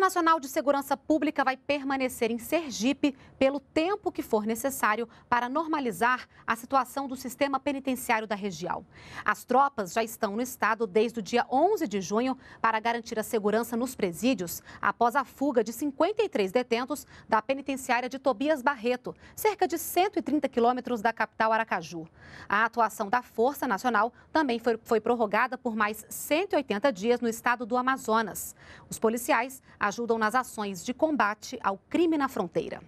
Nacional de Segurança Pública vai permanecer em Sergipe pelo tempo que for necessário para normalizar a situação do sistema penitenciário da região. As tropas já estão no estado desde o dia 11 de junho para garantir a segurança nos presídios após a fuga de 53 detentos da penitenciária de Tobias Barreto, cerca de 130 quilômetros da capital Aracaju. A atuação da Força Nacional também foi, foi prorrogada por mais 180 dias no estado do Amazonas. Os policiais ajudam nas ações de combate ao crime na fronteira.